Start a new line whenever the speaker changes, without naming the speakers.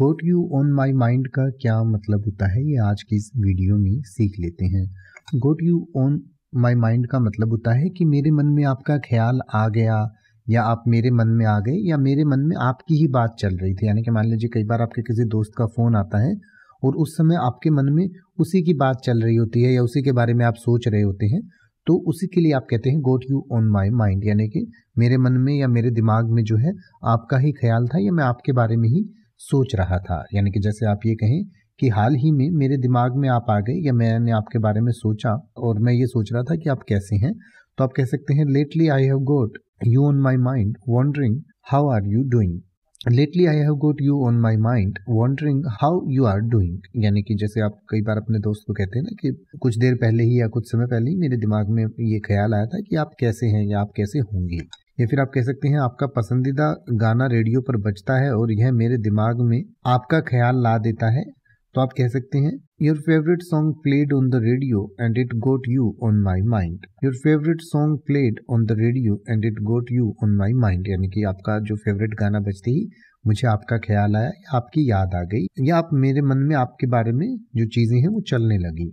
goat you on my mind का क्या मतलब होता है ये आज की इस वीडियो में सीख लेते हैं got you on my mind का मतलब होता है कि मेरे मन में आपका ख्याल आ गया या आप मेरे मन में आ गए या मेरे मन में आपकी ही बात चल रही थी यानी कि मान लीजिए कई बार आपके किसी दोस्त का फ़ोन आता है और उस समय आपके मन में उसी की बात चल रही होती है या उसी के बारे में आप सोच रहे होते हैं तो उसी के लिए आप कहते हैं got you on my mind यानी कि मेरे मन में या मेरे दिमाग में जो है आपका ही ख्याल था या मैं आपके बारे में ही सोच रहा था यानी कि जैसे आप ये कहें कि हाल ही में मेरे दिमाग में आप आ गए या मैंने आपके बारे में सोचा और मैं ये सोच रहा था कि आप कैसे हैं तो आप कह सकते हैं lately I have got you on my mind wondering how are you doing lately I have got you on my mind wondering how you are doing यानी कि जैसे आप कई बार अपने दोस्त को कहते हैं ना कि कुछ देर पहले ही या कुछ समय पहले ही मेरे दिमाग में ये ख्याल आया था कि आप कैसे हैं या आप कैसे होंगे या फिर आप कह सकते हैं आपका पसंदीदा गाना रेडियो पर बजता है और यह मेरे दिमाग में आपका ख्याल ला देता है तो आप कह सकते हैं your favourite song played on the radio and it got you on my mind your favourite song played on the radio and it got you on my mind यानी कि आपका जो फेवरेट गाना बजते ही मुझे आपका ख्याल आया आपकी याद आ गई या आप मेरे मन में आपके बारे में जो चीज़ें हैं वो चलने लगी